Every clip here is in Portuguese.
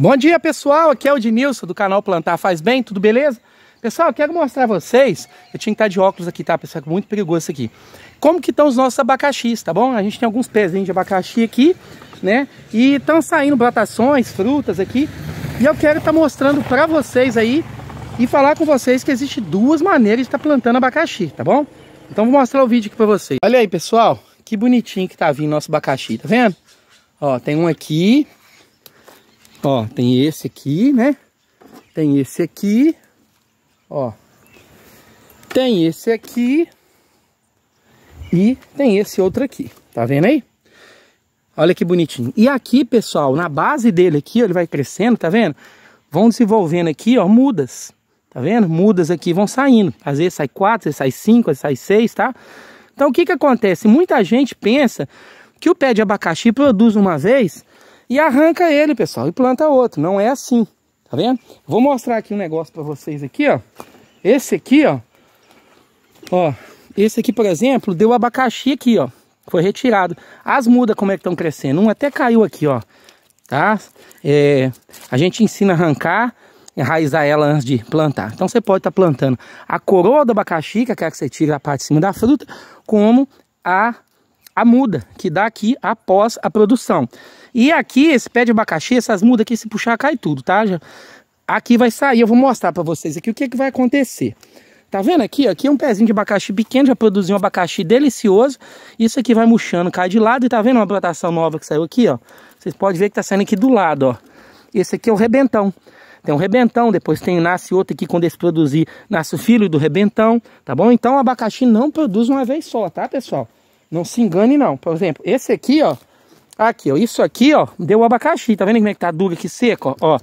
Bom dia pessoal, aqui é o Dinilson do canal Plantar Faz Bem, tudo beleza? Pessoal, eu quero mostrar a vocês, eu tinha que estar de óculos aqui, tá pessoal, é muito perigoso isso aqui. Como que estão os nossos abacaxis, tá bom? A gente tem alguns pezinhos de abacaxi aqui, né? E estão saindo plantações, frutas aqui. E eu quero estar mostrando para vocês aí e falar com vocês que existe duas maneiras de estar tá plantando abacaxi, tá bom? Então vou mostrar o vídeo aqui para vocês. Olha aí pessoal, que bonitinho que tá vindo nosso abacaxi, tá vendo? Ó, tem um aqui, Ó, tem esse aqui, né? Tem esse aqui, ó. Tem esse aqui e tem esse outro aqui. Tá vendo aí? Olha que bonitinho. E aqui, pessoal, na base dele aqui, ó, ele vai crescendo, tá vendo? Vão desenvolvendo aqui, ó, mudas. Tá vendo? Mudas aqui vão saindo. Às vezes sai quatro, às vezes sai cinco, às vezes sai seis, tá? Então, o que que acontece? Muita gente pensa que o pé de abacaxi produz uma vez e arranca ele, pessoal, e planta outro. Não é assim, tá vendo? Vou mostrar aqui um negócio para vocês aqui, ó. Esse aqui, ó. Ó, esse aqui, por exemplo, deu abacaxi aqui, ó. Foi retirado. As mudas como é que estão crescendo. Um até caiu aqui, ó. Tá? É, a gente ensina a arrancar, enraizar ela antes de plantar. Então você pode estar tá plantando a coroa do abacaxi, que é a que você tira a parte de cima da fruta, como a a muda que dá aqui após a produção. E aqui, esse pé de abacaxi, essas mudas aqui, se puxar, cai tudo, tá? Já, aqui vai sair, eu vou mostrar para vocês aqui o que, é que vai acontecer. Tá vendo aqui? Aqui é um pezinho de abacaxi pequeno, já produziu um abacaxi delicioso. Isso aqui vai murchando, cai de lado. E tá vendo uma plantação nova que saiu aqui, ó? Vocês podem ver que tá saindo aqui do lado, ó. Esse aqui é o rebentão. Tem um rebentão, depois tem nasce outro aqui quando esse produzir, nasce o filho do rebentão, tá bom? Então o abacaxi não produz uma vez só, tá, pessoal? Não se engane, não. Por exemplo, esse aqui, ó. Aqui, ó. Isso aqui, ó, deu abacaxi. Tá vendo como é que tá duro aqui seco, ó?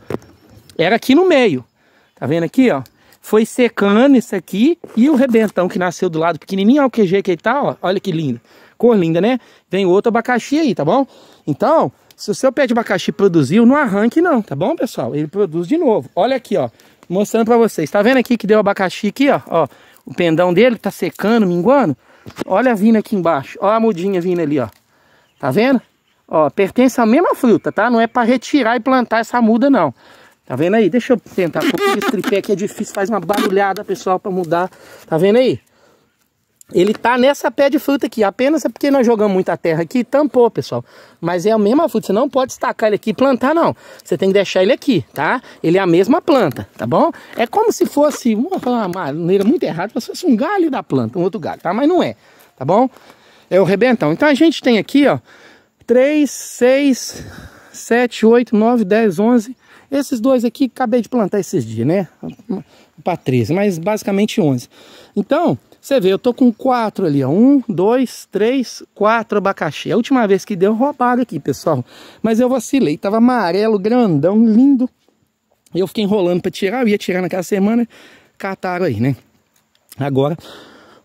Era aqui no meio. Tá vendo aqui, ó? Foi secando isso aqui. E o rebentão que nasceu do lado pequenininho, ó, o QG que ele tá, ó. Olha que lindo. Cor linda, né? Vem outro abacaxi aí, tá bom? Então, se o seu pé de abacaxi produziu, não arranque não, tá bom, pessoal? Ele produz de novo. Olha aqui, ó. Mostrando pra vocês. Tá vendo aqui que deu abacaxi aqui, ó? Ó, o pendão dele tá secando, minguando. Olha a vina aqui embaixo. Olha a mudinha vindo ali, ó. Tá vendo? Ó, pertence à mesma fruta, tá? Não é para retirar e plantar essa muda, não. Tá vendo aí? Deixa eu tentar. Porque esse tripé aqui é difícil, faz uma barulhada, pessoal, para mudar. Tá vendo aí? ele tá nessa pé de fruta aqui, apenas é porque nós jogamos muita terra aqui tampou, pessoal. Mas é a mesma fruta, você não pode destacar ele aqui e plantar, não. Você tem que deixar ele aqui, tá? Ele é a mesma planta, tá bom? É como se fosse, vamos falar uma maneira muito errada, Como se fosse um galho da planta, um outro galho, tá? Mas não é, tá bom? É o rebentão. Então a gente tem aqui, ó, 3, 6, 7, 8, 9, 10, 11... Esses dois aqui acabei de plantar esses dias, né? Para 13, mas basicamente 11. Então, você vê, eu tô com quatro ali, ó. Um, dois, três, quatro abacaxi. É a última vez que deu, roubaram aqui, pessoal. Mas eu vacilei, tava amarelo, grandão, lindo. Eu fiquei enrolando para tirar, eu ia tirar naquela semana, cataram aí, né? Agora,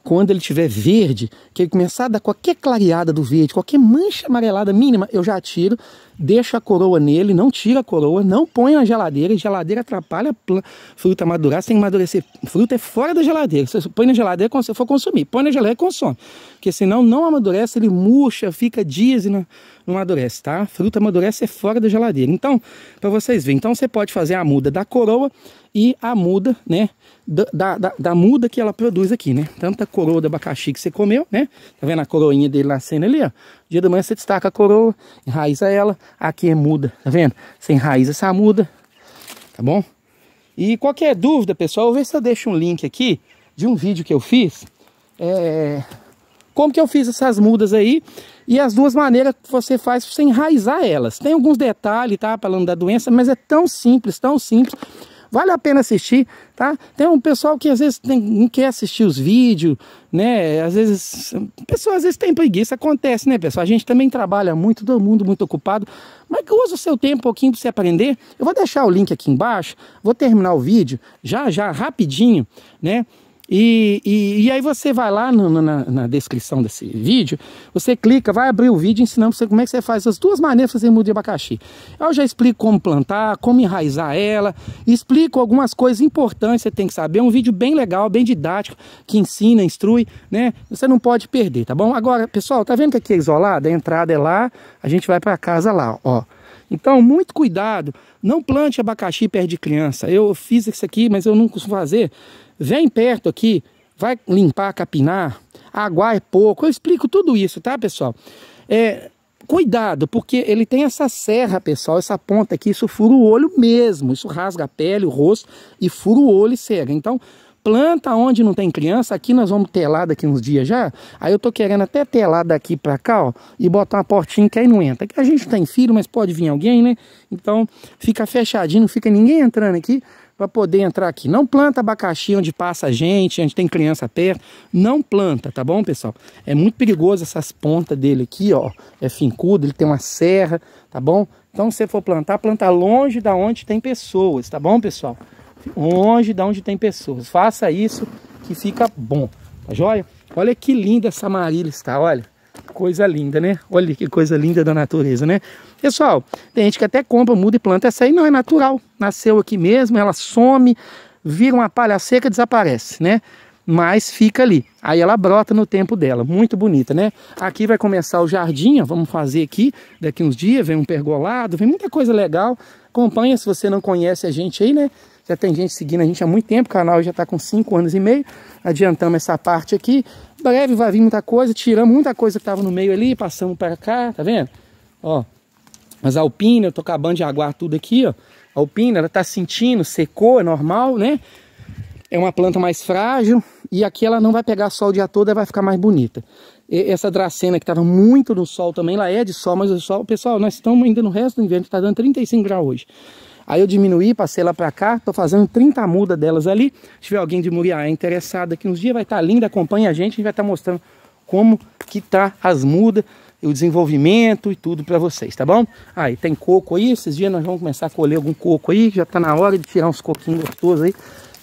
quando ele tiver verde, que ele começar a dar qualquer clareada do verde, qualquer mancha amarelada mínima, eu já tiro, deixa a coroa nele, não tira a coroa, não põe na geladeira, geladeira atrapalha a fruta madurar, você tem que amadurecer. Fruta é fora da geladeira, você põe na geladeira quando você for consumir, põe na geladeira e consome, porque senão não amadurece, ele murcha, fica dias e não, não amadurece, tá? Fruta amadurece é fora da geladeira. Então, para vocês verem, então você pode fazer a muda da coroa e a muda, né, da, da, da, muda que ela produz aqui, né? Tanta coroa do abacaxi que você comeu, né? Tá vendo a coroinha dele nascendo ali, ó? Dia da manhã você destaca a coroa, enraiza ela. Aqui é muda, tá vendo? Você enraiza essa muda, tá bom? E qualquer dúvida, pessoal, eu vou ver se eu deixo um link aqui de um vídeo que eu fiz. É... Como que eu fiz essas mudas aí? E as duas maneiras que você faz para você enraizar elas. Tem alguns detalhes, tá? Falando da doença, mas é tão simples, tão simples. Vale a pena assistir, tá? Tem um pessoal que às vezes tem, não quer assistir os vídeos, né? Às vezes, pessoas às vezes tem preguiça, acontece, né, pessoal? A gente também trabalha muito, todo mundo muito ocupado, mas usa o seu tempo um pouquinho para você aprender. Eu vou deixar o link aqui embaixo, vou terminar o vídeo já já rapidinho, né? E, e, e aí você vai lá no, na, na, descrição desse vídeo, você clica, vai abrir o vídeo ensinando você como é que você faz as duas maneiras de fazer muda de abacaxi. Eu já explico como plantar, como enraizar ela, explico algumas coisas importantes que você tem que saber. É um vídeo bem legal, bem didático, que ensina, instrui, né? Você não pode perder, tá bom? Agora, pessoal, tá vendo que aqui é isolado? A entrada é lá, a gente vai para casa lá, ó. Então, muito cuidado, não plante abacaxi perto de criança. Eu fiz isso aqui, mas eu não costumo fazer. Vem perto aqui, vai limpar, capinar, água é pouco. Eu explico tudo isso, tá, pessoal? É, cuidado, porque ele tem essa serra, pessoal, essa ponta aqui, isso fura o olho mesmo, isso rasga a pele, o rosto e fura o olho e cega. Então, planta onde não tem criança, aqui nós vamos telar daqui uns dias já. Aí eu tô querendo até telar daqui para cá, ó, e botar uma portinha que aí não entra. Que a gente tem filho, mas pode vir alguém, né? Então fica fechadinho, não fica ninguém entrando aqui para poder entrar aqui. Não planta abacaxi onde passa gente, onde tem criança perto. Não planta, tá bom, pessoal? É muito perigoso essas pontas dele aqui, ó. É fincudo, ele tem uma serra, tá bom? Então, se você for plantar, planta longe da onde tem pessoas, tá bom, pessoal? longe de onde tem pessoas. Faça isso que fica bom, tá joia? Olha que linda essa marília está, olha. Coisa linda, né? Olha que coisa linda da natureza, né? Pessoal, tem gente que até compra, muda e planta. Essa aí não é natural. Nasceu aqui mesmo, ela some, vira uma palha seca, desaparece, né? mas fica ali. Aí ela brota no tempo dela, muito bonita, né? Aqui vai começar o jardim, ó, vamos fazer aqui, daqui uns dias, vem um pergolado, vem muita coisa legal. Acompanha se você não conhece a gente aí, né? Já tem gente seguindo a gente há muito tempo, o canal já está com 5 anos e meio. Adiantamos essa parte aqui. Breve vai vir muita coisa, tiramos muita coisa que estava no meio ali, passamos para cá, tá vendo? Ó, as alpinas, eu tô acabando de aguar tudo aqui, ó. A alpina, ela tá sentindo, secou, é normal, né? é uma planta mais frágil e aqui ela não vai pegar sol o dia todo, ela vai ficar mais bonita. E essa dracena que estava muito no sol também, ela é de sol, mas o sol, pessoal, nós estamos ainda no resto do inverno, está dando 35 graus hoje. Aí eu diminuí, passei lá para cá, estou fazendo 30 mudas delas ali. Se tiver alguém de Muriá interessado aqui uns dias, vai estar tá linda, acompanha a gente, a gente vai estar tá mostrando como que está as mudas, o desenvolvimento e tudo para vocês, tá bom? Aí tem coco aí, esses dias nós vamos começar a colher algum coco aí, já está na hora de tirar uns coquinhos gostosos aí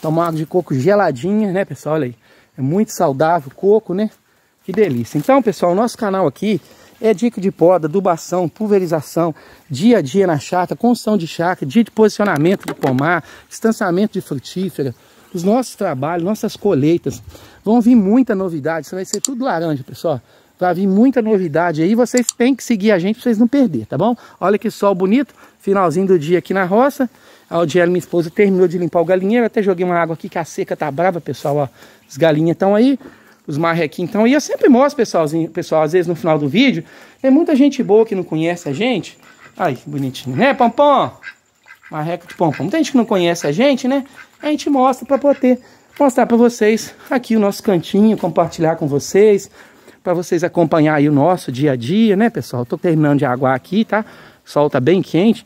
Tomado de coco geladinha, né, pessoal? Olha aí. É muito saudável o coco, né? Que delícia. Então, pessoal, nosso canal aqui é dica de poda, adubação, pulverização, dia a dia na chácara, construção de chácara, dia de posicionamento do pomar, distanciamento de frutífera, os nossos trabalhos, nossas colheitas. Vão vir muita novidade, isso vai ser tudo laranja, pessoal. Vai vir muita novidade aí, vocês têm que seguir a gente vocês não perder, tá bom? Olha que sol bonito, finalzinho do dia aqui na roça. A Audiela, minha esposa, terminou de limpar o galinheiro. Até joguei uma água aqui que a seca tá brava, pessoal. Ó, as galinhas estão aí, os marrequinhos estão aí. Eu sempre mostro, pessoalzinho, pessoal, às vezes no final do vídeo. Tem muita gente boa que não conhece a gente. Ai, que bonitinho, né, Pompom? Marreco de Pompom. Muita gente que não conhece a gente, né? A gente mostra para poder mostrar para vocês aqui o nosso cantinho, compartilhar com vocês, para vocês acompanhar aí o nosso dia a dia, né, pessoal? tô terminando de aguar aqui, tá? O sol tá bem quente.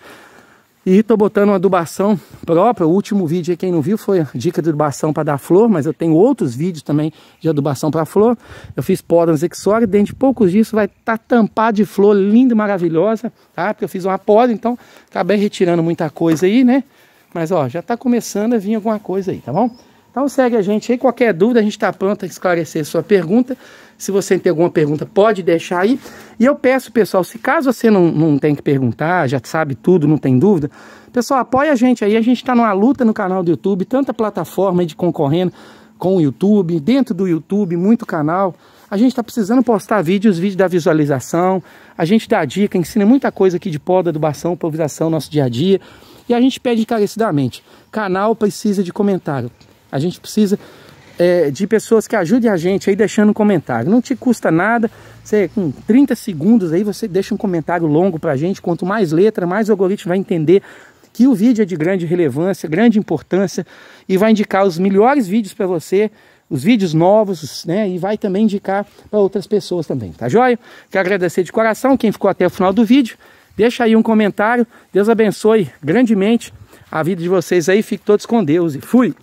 E tô botando uma adubação própria. O último vídeo aí, quem não viu, foi dica de adubação para dar flor, mas eu tenho outros vídeos também de adubação para flor. Eu fiz pódons exória, dentro de poucos dias vai estar tá tampado de flor linda e maravilhosa, tá? Porque eu fiz uma poda, então acabei retirando muita coisa aí, né? Mas ó, já tá começando a vir alguma coisa aí, tá bom? Então segue a gente aí, qualquer dúvida a gente está pronto a esclarecer a sua pergunta. Se você tem alguma pergunta, pode deixar aí. E eu peço, pessoal, se caso você não, não tem que perguntar, já sabe tudo, não tem dúvida, pessoal, apoia a gente aí. A gente está numa luta no canal do YouTube, tanta plataforma aí de concorrendo com o YouTube, dentro do YouTube, muito canal. A gente está precisando postar vídeos, vídeos da visualização. A gente dá dica, ensina muita coisa aqui de poda, adubação, improvisação, nosso dia a dia. E a gente pede encarecidamente, canal precisa de comentário. A gente precisa é, de pessoas que ajudem a gente aí deixando um comentário. Não te custa nada, você com 30 segundos aí você deixa um comentário longo para a gente. Quanto mais letra, mais o algoritmo vai entender que o vídeo é de grande relevância, grande importância e vai indicar os melhores vídeos para você, os vídeos novos, né? E vai também indicar para outras pessoas também, tá joia? Quero agradecer de coração quem ficou até o final do vídeo. Deixa aí um comentário. Deus abençoe grandemente a vida de vocês aí. Fique todos com Deus e fui!